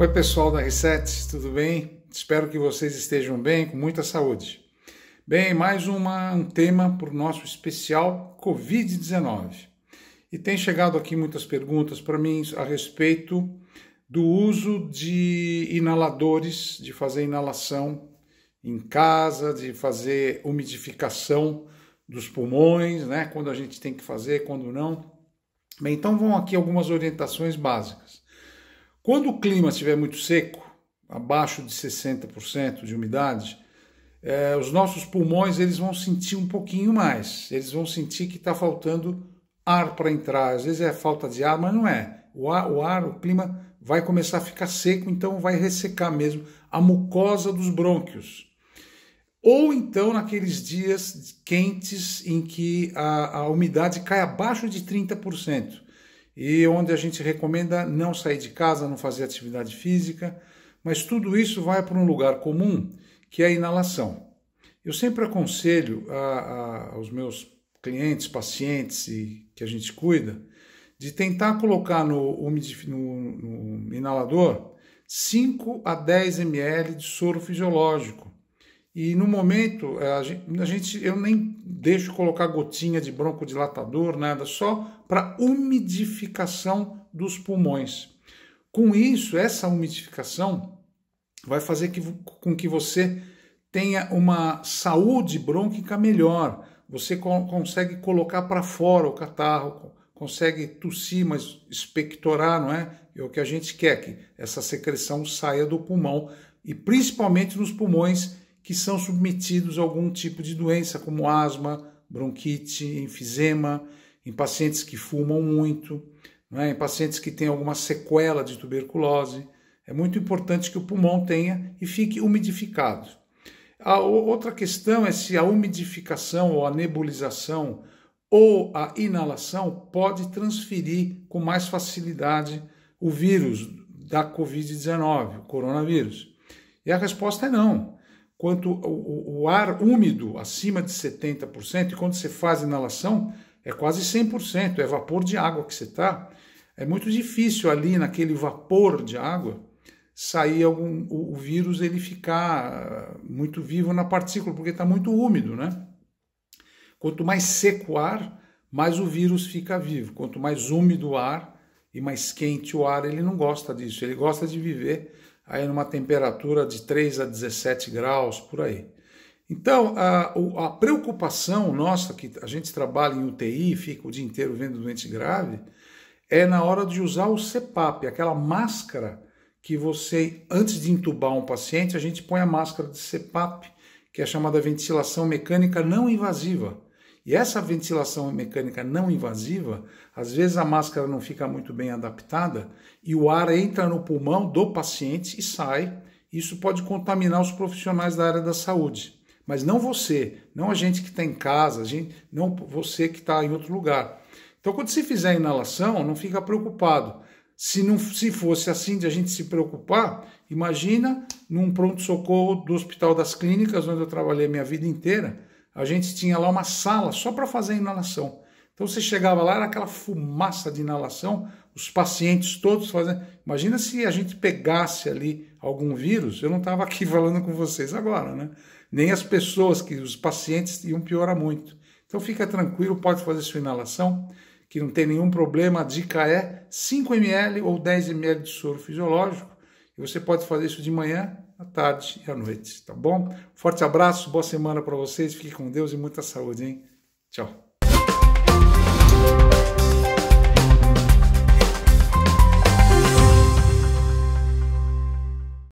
Oi, pessoal da Reset, tudo bem? Espero que vocês estejam bem, com muita saúde. Bem, mais uma, um tema para o nosso especial Covid-19. E tem chegado aqui muitas perguntas para mim a respeito do uso de inaladores, de fazer inalação em casa, de fazer umidificação dos pulmões, né? Quando a gente tem que fazer, quando não. Bem, então vão aqui algumas orientações básicas. Quando o clima estiver muito seco, abaixo de 60% de umidade, é, os nossos pulmões eles vão sentir um pouquinho mais. Eles vão sentir que está faltando ar para entrar. Às vezes é falta de ar, mas não é. O ar, o ar, o clima vai começar a ficar seco, então vai ressecar mesmo a mucosa dos brônquios. Ou então naqueles dias quentes em que a, a umidade cai abaixo de 30% e onde a gente recomenda não sair de casa, não fazer atividade física, mas tudo isso vai para um lugar comum que é a inalação. Eu sempre aconselho a, a, aos meus clientes, pacientes e que a gente cuida, de tentar colocar no, no, no inalador 5 a 10 ml de soro fisiológico e no momento, é, a gente, a gente eu nem deixo colocar gotinha de broncodilatador, nada, só para umidificação dos pulmões. Com isso, essa umidificação vai fazer que, com que você tenha uma saúde brônquica melhor. Você co consegue colocar para fora o catarro, consegue tossir, mas expectorar, não é? É o que a gente quer, que essa secreção saia do pulmão e principalmente nos pulmões que são submetidos a algum tipo de doença, como asma, bronquite, enfisema, em pacientes que fumam muito, né, em pacientes que têm alguma sequela de tuberculose. É muito importante que o pulmão tenha e fique umidificado. A outra questão é se a umidificação ou a nebulização ou a inalação pode transferir com mais facilidade o vírus da Covid-19, o coronavírus. E a resposta é não quanto o, o ar úmido acima de 70%, e quando você faz inalação, é quase 100%, é vapor de água que você está. É muito difícil ali naquele vapor de água sair algum, o, o vírus ele ficar ah, muito vivo na partícula, porque está muito úmido, né? Quanto mais seco o ar, mais o vírus fica vivo. Quanto mais úmido o ar e mais quente o ar, ele não gosta disso. Ele gosta de viver aí numa temperatura de 3 a 17 graus, por aí. Então, a, a preocupação nossa, que a gente trabalha em UTI, fica o dia inteiro vendo doente grave, é na hora de usar o CPAP, aquela máscara que você, antes de entubar um paciente, a gente põe a máscara de CPAP, que é chamada ventilação mecânica não invasiva. E essa ventilação mecânica não invasiva, às vezes a máscara não fica muito bem adaptada e o ar entra no pulmão do paciente e sai. Isso pode contaminar os profissionais da área da saúde, mas não você, não a gente que está em casa, a gente, não você que está em outro lugar. Então, quando se fizer a inalação, não fica preocupado. Se não se fosse assim de a gente se preocupar, imagina num pronto-socorro do Hospital das Clínicas, onde eu trabalhei a minha vida inteira, a gente tinha lá uma sala só para fazer inalação. Então você chegava lá, era aquela fumaça de inalação, os pacientes todos fazendo. Imagina se a gente pegasse ali algum vírus, eu não estava aqui falando com vocês agora, né? Nem as pessoas, que os pacientes iam piorar muito. Então fica tranquilo, pode fazer sua inalação, que não tem nenhum problema. A dica é 5 ml ou 10 ml de soro fisiológico e você pode fazer isso de manhã, à tarde e à noite, tá bom? Forte abraço, boa semana para vocês, fique com Deus e muita saúde, hein? Tchau.